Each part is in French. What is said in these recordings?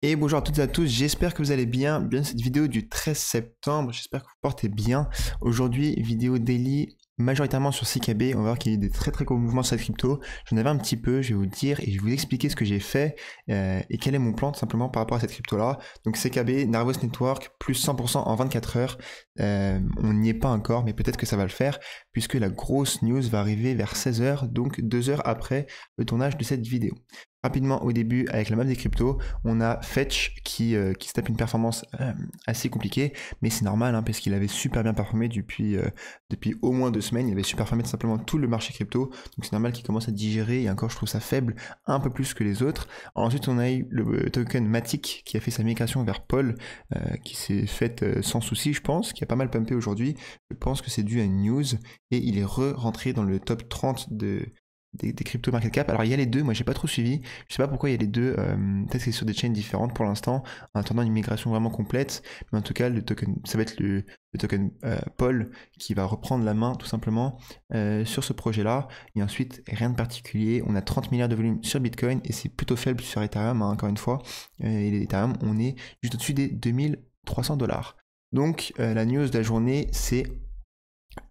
Et bonjour à toutes et à tous, j'espère que vous allez bien. Bien cette vidéo du 13 septembre, j'espère que vous portez bien. Aujourd'hui, vidéo daily majoritairement sur CKB, on va voir qu'il y a eu des très très gros mouvements sur cette crypto. J'en avais un petit peu, je vais vous dire et je vais vous expliquer ce que j'ai fait euh, et quel est mon plan tout simplement par rapport à cette crypto là. Donc CKB, Narvos Network, plus 100% en 24 heures. Euh, on n'y est pas encore, mais peut-être que ça va le faire puisque la grosse news va arriver vers 16h, donc 2 heures après le tournage de cette vidéo rapidement au début avec la map des cryptos, on a Fetch qui, euh, se tape une performance euh, assez compliquée, mais c'est normal hein, parce qu'il avait super bien performé depuis, euh, depuis au moins deux semaines, il avait super performé tout simplement tout le marché crypto, donc c'est normal qu'il commence à digérer et encore je trouve ça faible un peu plus que les autres. Ensuite on a eu le token Matic qui a fait sa migration vers Paul, qui s'est faite sans souci je pense, qui a pas mal pumpé aujourd'hui, je pense que c'est dû à une news et il est re-rentré dans le top 30 de, des, crypto market cap. Alors il y a les deux, moi j'ai pas trop suivi. Je sais pas pourquoi il y a les deux. Euh, peut-être c'est sur des chaînes différentes pour l'instant, en attendant une migration vraiment complète. Mais en tout cas, le token, ça va être le, token euh, Paul qui va reprendre la main tout simplement euh, sur ce projet-là. Et ensuite, rien de particulier. On a 30 milliards de volume sur Bitcoin et c'est plutôt faible sur Ethereum, hein, encore une fois. et Ethereum on est juste au-dessus des 2300 dollars. Donc la news de la journée, c'est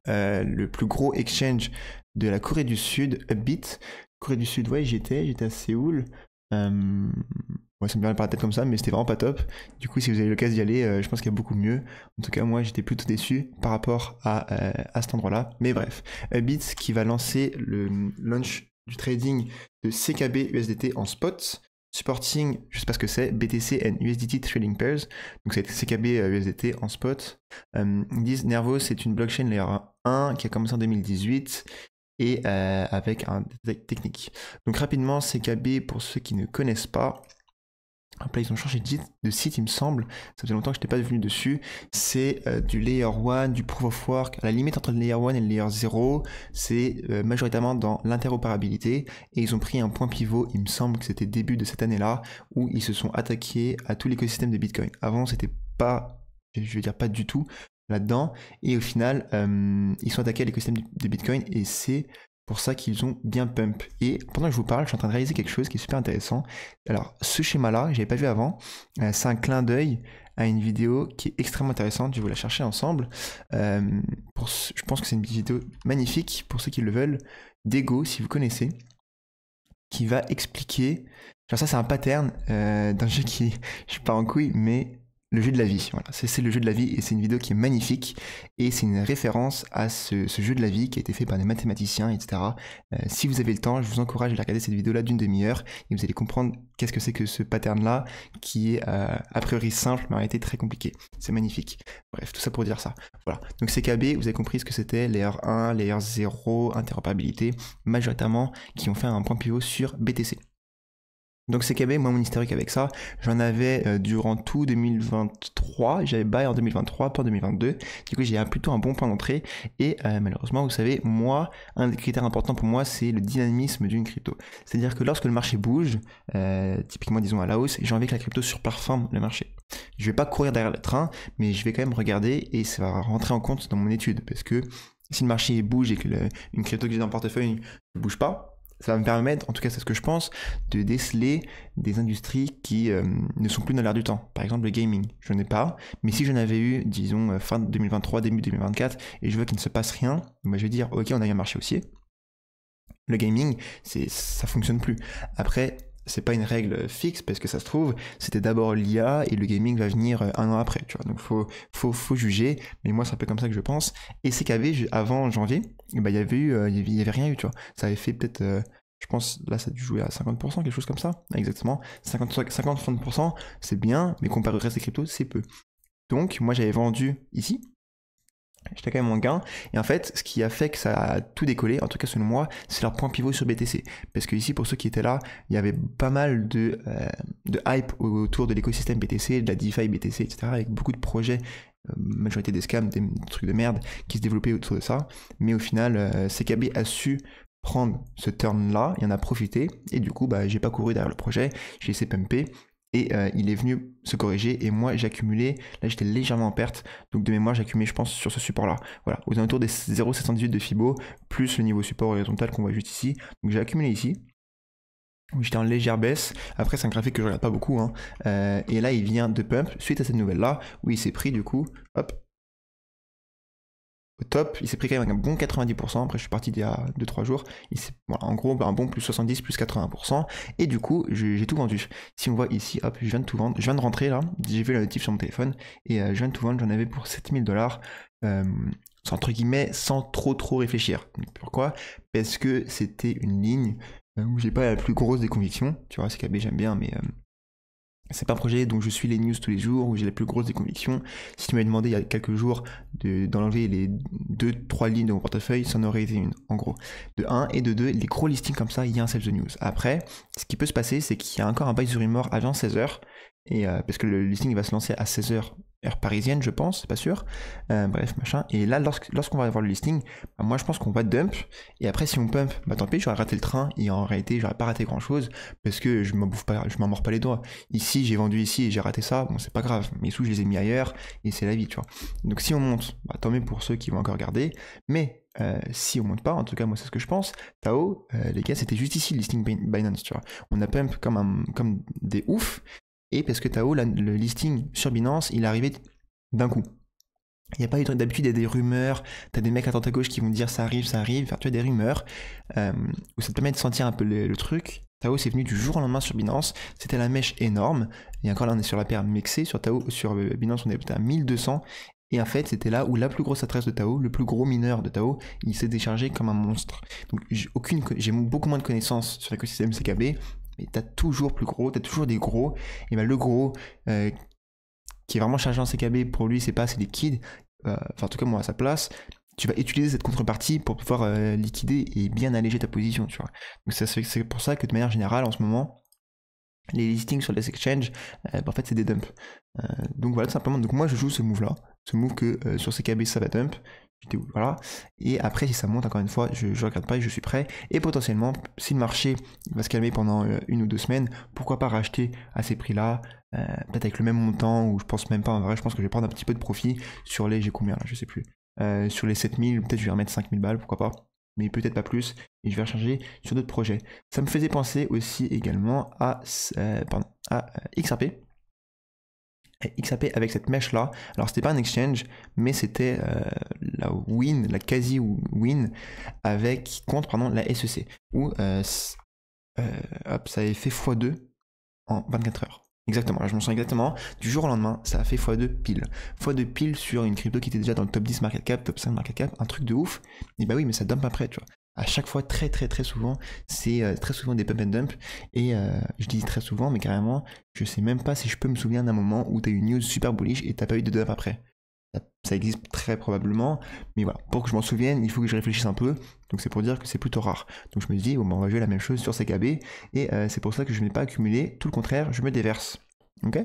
le plus gros exchange de la Corée du Sud, Upbeat. Corée du Sud, ouais, j'étais, j'étais à Séoul. Euh, ouais, ça me vient par la tête comme ça, mais c'était vraiment pas top. Du coup, si vous avez l'occasion d'y aller, euh, je pense qu'il y a beaucoup mieux. En tout cas, moi, j'étais plutôt déçu par rapport à, euh, cet endroit-là. Mais bref, Upbit qui va lancer le launch du trading de CKB USDT en spot. Supporting, je sais pas ce que c'est, BTC and USDT Trading Pairs. Donc c'est CKB USDT en spot. Euh, ils disent Nervo, c'est une blockchain layer 1 qui a commencé en 2018 et euh, avec un technique. Donc rapidement, CKB, pour ceux qui ne connaissent pas, après, ils ont changé de site, il me semble. Ça faisait longtemps que je n'étais pas venu dessus. C'est euh, du layer 1, du proof of work. la limite entre le layer 1 et le layer 0, c'est euh, majoritairement dans l'interopérabilité. Et ils ont pris un point pivot, il me semble que c'était début de cette année-là, où ils se sont attaqués à tout l'écosystème de Bitcoin. Avant, c'était pas, je veux dire pas du tout, là-dedans. Et au final, euh, ils sont attaqués à l'écosystème de Bitcoin et c'est pour ça qu'ils ont bien pump. Et pendant que je vous parle, je suis en train de réaliser quelque chose qui est super intéressant. Alors, ce schéma-là, je n'avais pas vu avant. Euh, c'est un clin d'œil à une vidéo qui est extrêmement intéressante. Je vais vous la chercher ensemble. Euh, pour je pense que c'est une vidéo magnifique pour ceux qui le veulent. D'Ego, si vous connaissez, qui va expliquer. Genre, ça, c'est un pattern d'un jeu qui. Je suis pas en couille, mais le jeu de la vie. Voilà, c'est le jeu de la vie et c'est une vidéo qui est magnifique et c'est une référence à ce, jeu de la vie qui a été fait par des mathématiciens, etc. Euh, si vous avez le temps, je vous encourage à regarder cette vidéo-là d'une demi-heure et vous allez comprendre qu'est-ce que c'est que ce pattern-là qui est euh, a priori simple mais a été très compliqué. C'est magnifique. Bref, tout ça pour dire ça. Voilà. Donc CKB, vous avez compris ce que c'était, layer 1, layer 0, interopérabilité, majoritairement qui ont fait un point pivot sur BTC. Donc c'est qu'avec moi mon historique avec ça, j'en avais euh, durant tout 2023, j'avais bail en 2023, pas en 2022, du coup j'ai plutôt un bon point d'entrée, et euh, malheureusement vous savez, moi, un des critères importants pour moi c'est le dynamisme d'une crypto. C'est-à-dire que lorsque le marché bouge, euh, typiquement disons à la hausse, j'ai envie que la crypto surperforme le marché. Je vais pas courir derrière le train, mais je vais quand même regarder et ça va rentrer en compte dans mon étude, parce que si le marché bouge et que une crypto que j'ai dans le portefeuille ne bouge pas, ça va me permettre, en tout cas c'est ce que je pense, de déceler des industries qui euh, ne sont plus dans l'air du temps. Par exemple le gaming, je n'en ai pas, mais si je n'avais eu, disons, euh, fin 2023, début 2024, et je veux qu'il ne se passe rien, bah, je vais dire, ok, on a eu un marché aussi. Le gaming, c'est, ça fonctionne plus. Après, c'est pas une règle fixe parce que ça se trouve, c'était d'abord l'IA et le gaming va venir euh, un an après, tu vois. Donc faut, faut, juger, mais moi c'est un peu comme ça que je pense. Et c'est avant janvier, eh ben, euh, il y avait il y, avait rien eu, tu vois. Ça avait fait peut-être, euh, je pense, là ça a dû jouer à 50%, quelque chose comme ça, exactement. 50-60%, c'est bien, mais comparé au reste des cryptos, c'est peu. Donc moi j'avais vendu ici, J'étais quand même en gain. Et en fait, ce qui a fait que ça a tout décollé, en tout cas selon moi, c'est leur point pivot sur BTC. Parce que ici, pour ceux qui étaient là, il y avait pas mal de, euh, hype autour de l'écosystème BTC, de la DeFi BTC, etc. Avec beaucoup de projets, euh, majorité des scams, des trucs de merde qui se développaient autour de ça. Mais au final, euh, CKB a su prendre ce turn-là, il en a profité. Et du coup, bah, j'ai pas couru derrière le projet, j'ai laissé pumper et euh, il est venu se corriger et moi j'ai accumulé, là j'étais légèrement en perte, donc de mémoire j'accumulais je pense sur ce support là, voilà, aux alentours des 0,78 de Fibo, plus le niveau support horizontal qu'on voit juste ici, donc j'ai accumulé ici, j'étais en légère baisse, après c'est un graphique que je regarde pas beaucoup, hein. euh, et là il vient de pump suite à cette nouvelle là, où il s'est pris du coup, hop, au top. Il s'est pris quand même un bon 90%. Après, je suis parti il y a 2-3 jours. Il en gros, un bon plus 70, plus 80%. Et du coup, j'ai tout vendu. Si on voit ici, hop, je viens de tout vendre. Je viens de rentrer là. J'ai vu la notif sur mon téléphone. Et euh, je viens de tout vendre. J'en avais pour 7000 dollars. Euh, entre guillemets, sans trop trop réfléchir. Pourquoi Parce que c'était une ligne euh, où j'ai pas la plus grosse des convictions. Tu vois, c'est KB, j'aime bien, mais c'est pas un projet dont je suis les news tous les jours, où j'ai la plus grosse des convictions. Si tu m'avais demandé il y a quelques jours d'enlever les deux, trois lignes de mon portefeuille, ça en aurait été une, en gros. De 1 et de 2, les gros listings comme ça, il y a un self de news. Après, ce qui peut se passer, c'est qu'il y a encore un buy the rumor avant 16h. Euh, parce que le listing va se lancer à 16h heure parisienne je pense c'est pas sûr euh, bref machin et là lorsqu'on va avoir le listing bah, moi je pense qu'on va dump et après si on pump bah tant pis j'aurais raté le train et en réalité j'aurais pas raté grand chose parce que je m'en bouffe pas je m'en mords pas les doigts ici j'ai vendu ici et j'ai raté ça bon c'est pas grave mes sous je les ai mis ailleurs et c'est la vie tu vois donc si on monte bah, tant mieux pour ceux qui vont encore regarder mais euh, si on monte pas, en tout cas moi c'est ce que je pense, Tao, les gars c'était juste ici le listing Binance, tu vois. On a pump comme, un, comme des oufs, et parce que Tao, le listing sur Binance, il est arrivé d'un coup. Il n'y a pas eu d'habitude, il y a des rumeurs, tu as des mecs à droite à gauche qui vont dire ça arrive, ça arrive, tu as des rumeurs, Ou euh, où ça te permet de sentir un peu le, truc. Tao, c'est venu du jour au lendemain sur Binance, c'était la mèche énorme, et encore là, on est sur la paire mixée, sur Tao, sur euh, Binance, on est à 1200, et en fait, c'était là où la plus grosse adresse de Tao, le plus gros mineur de Tao, il s'est déchargé comme un monstre. Donc, j'ai beaucoup moins de connaissances sur l'écosystème CKB, mais t'as toujours plus gros, t'as toujours des gros. Et bah le gros euh, qui est vraiment chargé en CKB, pour lui, c'est pas assez liquide. Euh, enfin, en tout cas, moi, à sa place, tu vas utiliser cette contrepartie pour pouvoir euh, liquider et bien alléger ta position, tu vois. Donc, c'est pour ça que de manière générale, en ce moment, les listings sur les exchanges, euh, ben, en fait, c'est des dumps. donc, voilà, tout simplement. Donc, moi, je joue ce move-là. Ce move que sur CKB, ça va dump voilà. Et après, si ça monte, encore une fois, je, regarde pas et je suis prêt. Et potentiellement, si le marché va se calmer pendant euh, une ou deux semaines, pourquoi pas racheter à ces prix-là, euh, peut-être avec le même montant, ou je pense même pas, en vrai, je pense que je vais prendre un petit peu de profit sur les, j'ai combien là, je sais plus. Euh, sur les 7000, peut-être je vais remettre 5000 balles, pourquoi pas mais peut-être pas plus, et je vais recharger sur d'autres projets. Ça me faisait penser aussi également à, pardon, à XRP, XAP avec cette mèche là, alors c'était pas un exchange, mais c'était euh, la win, la quasi win avec contre pardon, la SEC où euh, euh, ça avait fait x2 en 24 heures. Exactement, là je me sens exactement. Du jour au lendemain, ça a fait x2 pile. x2 pile sur une crypto qui était déjà dans le top 10 market cap, top 5 market cap, un truc de ouf. Et bah oui, mais ça dump après, tu vois à chaque fois très très très souvent. C'est euh, très souvent des pump and dump. Et euh, je dis très souvent, mais carrément, je sais même pas si je peux me souvenir d'un moment où tu as eu une news super bullish et t'as pas eu de dump après. Ça, existe très probablement, mais voilà, pour que je m'en souvienne, il faut que je réfléchisse un peu. Donc c'est pour dire que c'est plutôt rare. Donc je me dis, bon, bah, on va jouer la même chose sur CKB. Et euh, c'est pour ça que je ne pas accumulé. Tout le contraire, je me déverse. Ok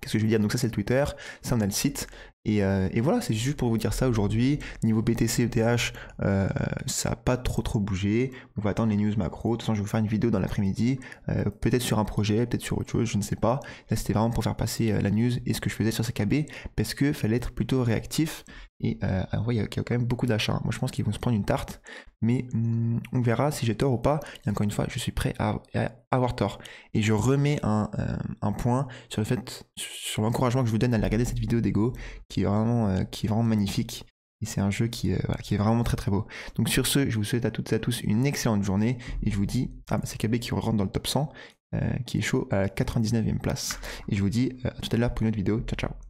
Qu'est-ce que je veux dire Donc ça c'est le Twitter, ça on a le site, euh, et, voilà, c'est juste pour vous dire ça aujourd'hui. Niveau BTC, ETH, euh, ça n'a pas trop trop bougé. On va attendre les news macro. De toute façon, je vais vous faire une vidéo dans l'après-midi, euh, peut-être sur un projet, peut-être sur autre chose, je ne sais pas. Là, c'était vraiment pour faire passer la news et ce que je faisais sur CKB, parce que fallait être plutôt réactif. Et euh, il y, a quand même beaucoup d'achats. Hein. Moi, je pense qu'ils vont se prendre une tarte, mais hmm, on verra si j'ai tort ou pas. Et encore une fois, je suis prêt à, avoir tort. Et je remets un, point sur le fait, sur l'encouragement que je vous donne à regarder cette vidéo d'Ego, qui qui est vraiment, euh, qui est vraiment magnifique. Et c'est un jeu qui, euh, qui est vraiment très très beau. Donc sur ce, je vous souhaite à toutes et à tous une excellente journée. Et je vous dis, ah bah c'est KB qui rentre dans le top 100, euh, qui est chaud à la 99e place. Et je vous dis à tout à l'heure pour une autre vidéo. Ciao ciao